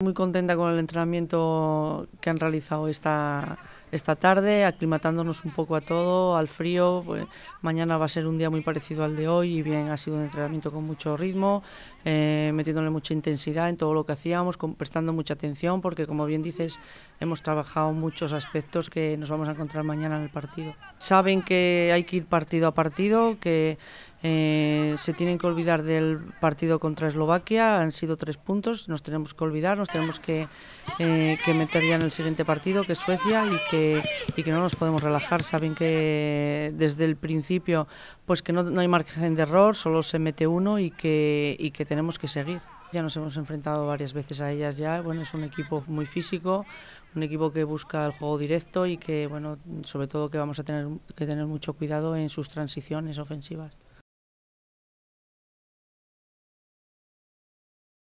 Muy contenta con el entrenamiento que han realizado esta, esta tarde, aclimatándonos un poco a todo, al frío. Pues mañana va a ser un día muy parecido al de hoy y bien, ha sido un entrenamiento con mucho ritmo, eh, metiéndole mucha intensidad en todo lo que hacíamos, prestando mucha atención, porque como bien dices, hemos trabajado muchos aspectos que nos vamos a encontrar mañana en el partido. Saben que hay que ir partido a partido, que eh, se tienen que olvidar del partido contra Eslovaquia, han sido tres puntos, nos tenemos que olvidar, nos tenemos que, eh, meter ya en el siguiente partido, que es Suecia, y que, que no nos podemos relajar. Saben que desde el principio pues que no, hay margen de error, solo se mete uno y que, y que tenemos que seguir. Ya nos hemos enfrentado varias veces a ellas ya, bueno, es un equipo muy físico, un equipo que busca el juego directo y que, bueno, sobre todo que vamos a tener que tener mucho cuidado en sus transiciones ofensivas.